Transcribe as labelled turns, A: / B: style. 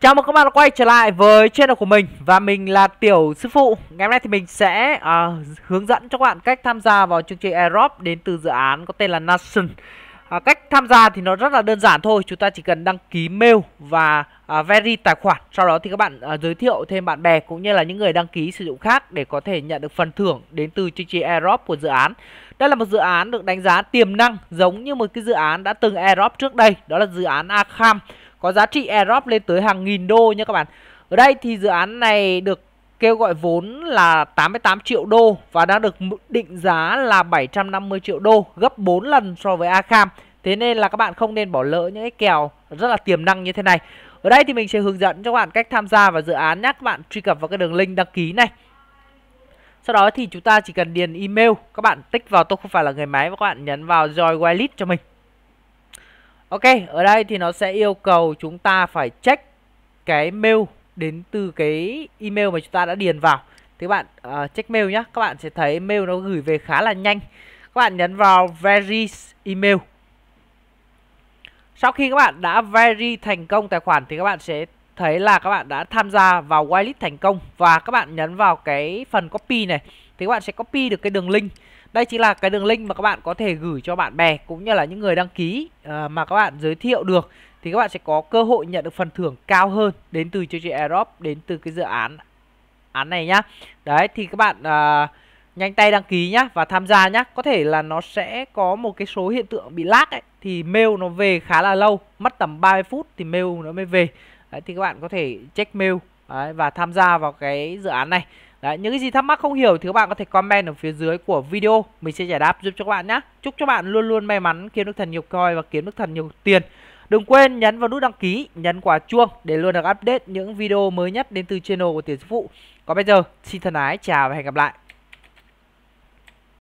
A: Chào mừng các bạn đã quay trở lại với channel của mình và mình là Tiểu Sư Phụ Ngày hôm nay thì mình sẽ uh, hướng dẫn cho các bạn cách tham gia vào chương trình airdrop đến từ dự án có tên là Nation uh, à, Cách tham gia thì nó rất là đơn giản thôi, chúng ta chỉ cần đăng ký mail và uh, veri tài khoản Sau đó thì các bạn uh, giới thiệu thêm bạn bè cũng như là những người đăng ký sử dụng khác để có thể nhận được phần thưởng đến từ chương trình airdrop của dự án Đây là một dự án được đánh giá tiềm năng giống như một cái dự án đã từng airdrop trước đây, đó là dự án Akham có giá trị airdrop lên tới hàng nghìn đô nha các bạn. Ở đây thì dự án này được kêu gọi vốn là 88 triệu đô và đã được định giá là 750 triệu đô, gấp 4 lần so với Acam. Thế nên là các bạn không nên bỏ lỡ những cái kèo rất là tiềm năng như thế này. Ở đây thì mình sẽ hướng dẫn cho các bạn cách tham gia vào dự án nhé. Các bạn truy cập vào cái đường link đăng ký này. Sau đó thì chúng ta chỉ cần điền email, các bạn tích vào tôi không phải là người máy và các bạn nhấn vào join whitelist cho mình. Ok, ở đây thì nó sẽ yêu cầu chúng ta phải check cái mail đến từ cái email mà chúng ta đã điền vào. Thì các bạn uh, check mail nhé Các bạn sẽ thấy mail nó gửi về khá là nhanh. Các bạn nhấn vào verify email. Sau khi các bạn đã verify thành công tài khoản thì các bạn sẽ thấy là các bạn đã tham gia vào whitelist thành công và các bạn nhấn vào cái phần copy này thì các bạn sẽ copy được cái đường link đây chính là cái đường link mà các bạn có thể gửi cho bạn bè cũng như là những người đăng ký uh, mà các bạn giới thiệu được thì các bạn sẽ có cơ hội nhận được phần thưởng cao hơn đến từ chương trình Aerop đến từ cái dự án án này nhá đấy thì các bạn uh, nhanh tay đăng ký nhá và tham gia nhá có thể là nó sẽ có một cái số hiện tượng bị lag ấy thì mail nó về khá là lâu mất tầm 30 phút thì mail nó mới về đấy, thì các bạn có thể check mail Đấy, và tham gia vào cái dự án này Đấy, những cái gì thắc mắc không hiểu thì các bạn có thể comment ở phía dưới của video Mình sẽ giải đáp giúp cho các bạn nhé Chúc cho bạn luôn luôn may mắn kiếm được thần nhiều coi và kiếm được thần nhiều tiền Đừng quên nhấn vào nút đăng ký, nhấn quả chuông để luôn được update những video mới nhất đến từ channel của Tiền Sư Phụ Còn bây giờ, xin thân ái, chào và hẹn gặp lại